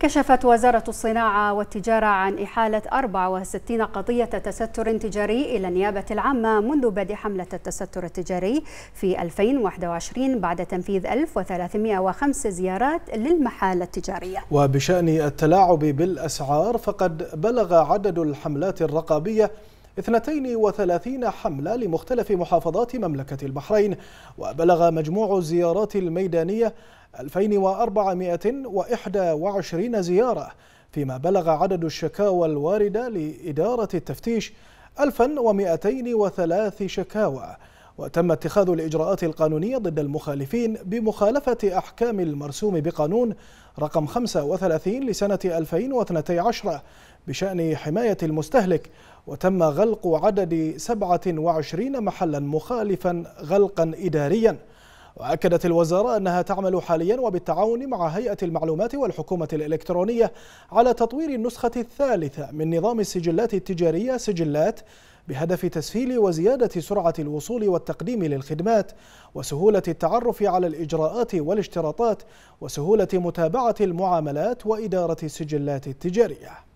كشفت وزارة الصناعة والتجارة عن إحالة 64 قضية تستر تجاري إلى النيابة العامة منذ بدء حملة التستر التجاري في 2021 بعد تنفيذ 1305 زيارات للمحال التجارية وبشأن التلاعب بالأسعار فقد بلغ عدد الحملات الرقابية 32 حملة لمختلف محافظات مملكة البحرين وبلغ مجموع الزيارات الميدانية 2421 زيارة فيما بلغ عدد الشكاوى الواردة لإدارة التفتيش 1203 شكاوى وتم اتخاذ الإجراءات القانونية ضد المخالفين بمخالفة أحكام المرسوم بقانون رقم 35 لسنة 2012 بشأن حماية المستهلك وتم غلق عدد 27 محلا مخالفا غلقا إداريا وأكدت الوزارة أنها تعمل حاليا وبالتعاون مع هيئة المعلومات والحكومة الإلكترونية على تطوير النسخة الثالثة من نظام السجلات التجارية سجلات بهدف تسهيل وزيادة سرعة الوصول والتقديم للخدمات وسهولة التعرف على الإجراءات والاشتراطات وسهولة متابعة المعاملات وإدارة السجلات التجارية